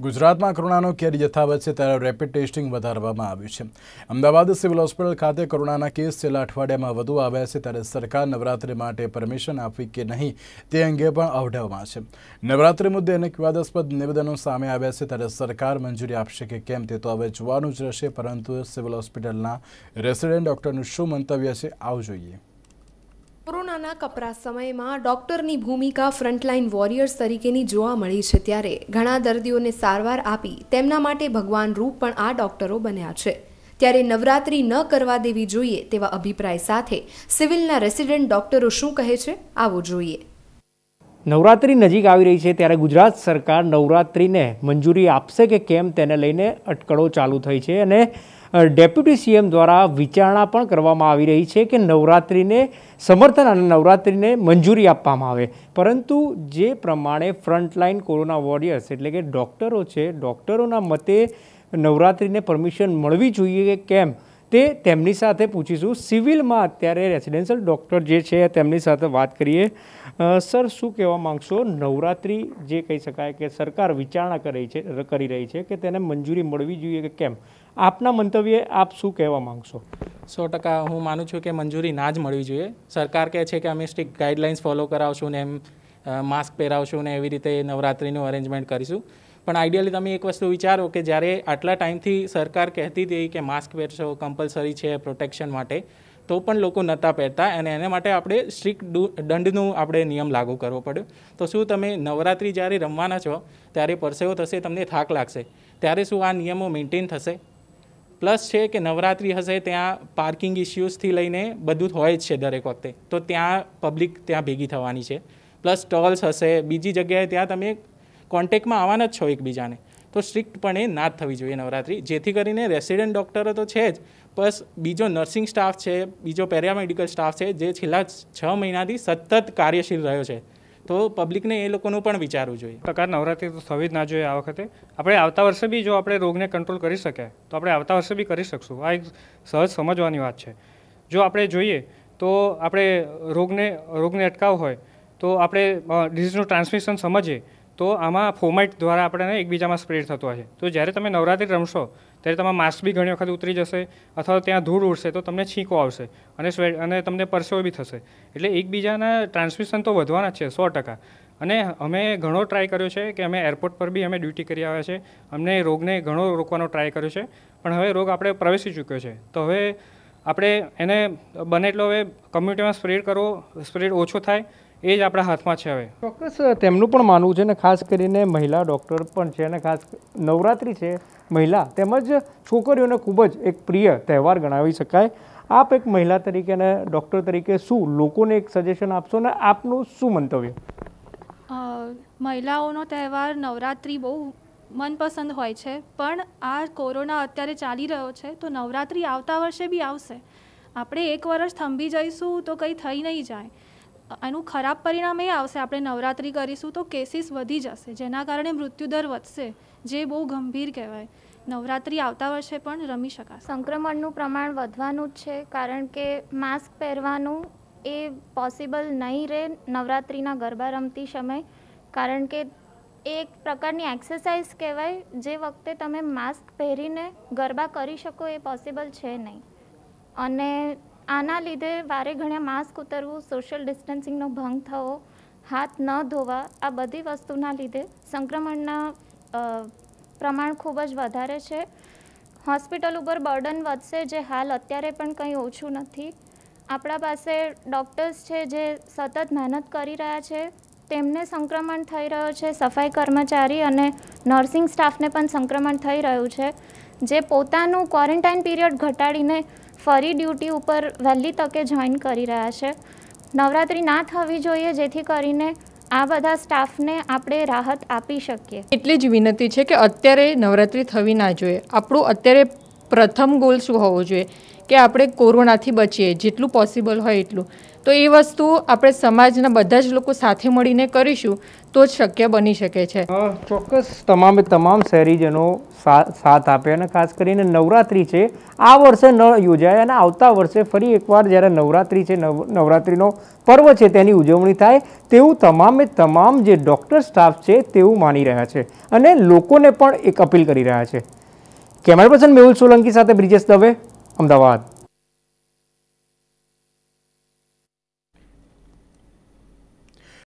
ગુજરાતમાં કોરોનાનો કેર યથાવત છે ત્યારે રેપિડ ટેસ્ટિંગ વધારવામાં આવ્યું છે અમદાવાદ સિવિલ હોસ્પિટલ ખાતે કોરોનાના કેસ છેલ્લા અઠવાડિયામાં વધુ આવ્યા છે ત્યારે સરકાર નવરાત્રી માટે પરમિશન આપવી કે નહીં તે અંગે પણ અવઢવમાં છે નવરાત્રી મુદ્દે અનેક વિવાદાસ્પદ નિવેદનો સામે આવ્યા છે ત્યારે સરકાર મંજૂરી આપશે કે કેમ તે તો હવે જોવાનું જ રહેશે પરંતુ સિવિલ હોસ્પિટલના રેસિડેન્ટ ડૉક્ટરનું શું મંતવ્ય છે આવું જોઈએ કોરોનાના કપરા સમયમાં ડૉક્ટરની ભૂમિકા ફ્રન્ટલાઇન વોરિયર્સ તરીકેની જોવા મળી છે ત્યારે ઘણા દર્દીઓને સારવાર આપી તેમના માટે ભગવાન રૂપ પણ આ ડૉક્ટરો બન્યા છે ત્યારે નવરાત્રી ન કરવા દેવી જોઈએ તેવા અભિપ્રાય સાથે સિવિલના રેસિડેન્ટ ડૉક્ટરો શું કહે છે આવો જોઈએ નવરાત્રિ નજીક આવી રહી છે ત્યારે ગુજરાત સરકાર નવરાત્રિને મંજૂરી આપશે કે કેમ તેને લઈને અટકળો ચાલુ થઈ છે અને ડેપ્યુટી સીએમ દ્વારા વિચારણા પણ કરવામાં આવી રહી છે કે નવરાત્રિને સમર્થન અને નવરાત્રિને મંજૂરી આપવામાં આવે પરંતુ જે પ્રમાણે ફ્રન્ટલાઇન કોરોના વોરિયર્સ એટલે કે ડૉક્ટરો છે ડૉક્ટરોના મતે નવરાત્રિને પરમિશન મળવી જોઈએ કે કેમ તે તેમની સાથે પૂછીશું સિવિલમાં અત્યારે રેસિડેન્શિયલ ડૉક્ટર જે છે તેમની સાથે વાત કરીએ સર શું કહેવા માગશો નવરાત્રિ જે કહી શકાય કે સરકાર વિચારણા કરી છે કરી રહી છે કે તેને મંજૂરી મળવી જોઈએ કે કેમ આપના મંતવ્યે આપ શું કહેવા માગશો સો ટકા હું માનું છું કે મંજૂરી ના જ મળવી જોઈએ સરકાર કહે છે કે અમે સ્ટ્રિક્ટ ગાઈડલાઇન્સ ફોલો કરાવશું ને એમ માસ્ક પહેરાવશું ને એવી રીતે નવરાત્રિનું અરેન્જમેન્ટ કરીશું પણ આઈડિયલી તમે એક વસ્તુ વિચારો કે જ્યારે આટલા ટાઈમથી સરકાર કહેતી હતી કે માસ્ક પહેરશો કમ્પલસરી છે પ્રોટેક્શન માટે તો પણ લોકો નહોતા પહેરતા અને એને માટે આપણે સ્ટ્રિક્ટ દંડનો આપણે નિયમ લાગુ કરવો પડ્યો તો શું તમે નવરાત્રી જ્યારે રમવાના છો ત્યારે પરસેવો થશે તમને થાક લાગશે ત્યારે શું આ નિયમો મેન્ટેન થશે પ્લસ છે કે નવરાત્રી હશે ત્યાં પાર્કિંગ ઇશ્યુઝથી લઈને બધું હોય જ છે દરેક વખતે તો ત્યાં પબ્લિક ત્યાં ભેગી થવાની છે પ્લસ સ્ટોલ્સ હશે બીજી જગ્યાએ ત્યાં તમે કોન્ટેકમાં આવવાના જ છો એકબીજાને તો સ્ટ્રિક્ટપણે ના જ થવી જોઈએ નવરાત્રિ જેથી કરીને રેસિડેન્ટ ડૉક્ટરો તો છે જ પ્લસ બીજો નર્સિંગ સ્ટાફ છે બીજો પેરામેડિકલ સ્ટાફ છે જે છેલ્લા છ મહિનાથી સતત કાર્યશીલ રહ્યો છે તો પબ્લિકને એ લોકોનું પણ વિચારવું જોઈએ પ્રકાર નવરાત્રિ તો થવી જ ના જોઈએ આ વખતે આપણે આવતા વર્ષે બી જો આપણે રોગને કંટ્રોલ કરી શકીએ તો આપણે આવતા વર્ષે બી કરી શકશું આ એક સહજ સમજવાની વાત છે જો આપણે જોઈએ તો આપણે રોગને રોગને અટકાવ હોય તો આપણે ડિઝીઝનું ટ્રાન્સમિશન સમજીએ તો આમાં ફોમાઇટ દ્વારા આપણે એકબીજામાં સ્પ્રેડ થતો હોય છે તો જ્યારે તમે નવરાત્રિ રમશો ત્યારે તમારા માસ્ક બી ઘણી વખત ઉતરી જશે અથવા ત્યાં ધૂળ ઉડશે તો તમને છીંકો આવશે અને સ્વેટ અને તમને પરસેવો બી થશે એટલે એકબીજાના ટ્રાન્સમિશન તો વધવાના જ છે સો ટકા અને અમે ઘણો ટ્રાય કર્યો છે કે અમે એરપોર્ટ પર બી અમે ડ્યુટી કરી આવ્યા છે અમને રોગને ઘણો રોકવાનો ટ્રાય કર્યો છે પણ હવે રોગ આપણે પ્રવેશી ચૂક્યો છે તો હવે આપણે એને બને એટલો હવે કમ્યુનિટીમાં સ્પ્રેડ કરવો સ્પ્રેડ ઓછો થાય એ જ આપણા હાથમાં છે હવે ચોક્કસ તેમનું પણ માનવું છે ને ખાસ કરીને મહિલા ડૉક્ટર પણ છે અને ખાસ નવરાત્રિ છે મહિલા તેમજ છોકરીઓને ખૂબ જ એક પ્રિય તહેવાર ગણાવી શકાય આપ એક મહિલા તરીકે અને ડૉક્ટર તરીકે શું લોકોને એક સજેશન આપશો ને આપનું શું મંતવ્ય મહિલાઓનો તહેવાર નવરાત્રિ બહુ મનપસંદ હોય છે પણ આ કોરોના અત્યારે ચાલી રહ્યો છે તો નવરાત્રિ આવતા વર્ષે બી આવશે આપણે એક વર્ષ થંભી જઈશું તો કંઈ થઈ નહીં જાય એનું ખરાબ પરિણામ એ આવશે આપણે નવરાત્રિ કરીશું તો કેસીસ વધી જશે જેના કારણે મૃત્યુદર વધશે જે બહુ ગંભીર કહેવાય નવરાત્રિ આવતા વર્ષે પણ રમી શકાશે સંક્રમણનું પ્રમાણ વધવાનું જ છે કારણ કે માસ્ક પહેરવાનું એ પોસિબલ નહીં રહે નવરાત્રિના ગરબા રમતી સમય કારણ કે એક પ્રકારની એક્સરસાઇઝ કહેવાય જે વખતે તમે માસ્ક પહેરીને ગરબા કરી શકો એ પોસિબલ છે નહીં અને આના લીધે વારે ઘણા માસ્ક ઉતરવું સોશિયલ ડિસ્ટન્સિંગનો ભંગ થવો હાથ ન ધોવા આ બધી વસ્તુના લીધે સંક્રમણના પ્રમાણ ખૂબ જ વધારે છે હોસ્પિટલ ઉપર બર્ડન વધશે જે હાલ અત્યારે પણ કંઈ ઓછું નથી આપણા પાસે ડૉક્ટર્સ છે જે સતત મહેનત કરી રહ્યા છે તેમને સંક્રમણ થઈ રહ્યો છે સફાઈ કર્મચારી અને નર્સિંગ સ્ટાફને પણ સંક્રમણ થઈ રહ્યું છે જે પોતાનું ક્વોરન્ટાઇન પીરિયડ ઘટાડીને ફરી ડ્યુટી ઉપર વહેલી તકે જોઈન કરી રહ્યા છે નવરાત્રી ના થવી જોઈએ જેથી કરીને આ બધા સ્ટાફને આપણે રાહત આપી શકીએ એટલી જ વિનંતી છે કે અત્યારે નવરાત્રિ થવી ના જોઈએ આપણું અત્યારે પ્રથમ ગોલ શું હોવો જોઈએ કે આપણે કોરોનાથી બચીએ જેટલું પોસિબલ હોય એટલું તો એ વસ્તુ આપણે સમાજના બધા જ લોકો સાથે મળીને કરીશું તો જ શક્ય બની શકે છે ચોક્કસ તમામે તમામ શહેરીજનો સાથ આપે અને ખાસ કરીને નવરાત્રિ છે આ વર્ષે ન યોજાય અને આવતા વર્ષે ફરી એકવાર જ્યારે નવરાત્રિ છે નવરાત્રિનો પર્વ છે તેની ઉજવણી થાય તેવું તમામે તમામ જે ડૉક્ટર સ્ટાફ છે તેવું માની રહ્યા છે અને લોકોને પણ એક અપીલ કરી રહ્યા છે કેમેરા પર્સન મેહુલ સોલંકી સાથે બ્રિજેશ દવે અમદાવાદ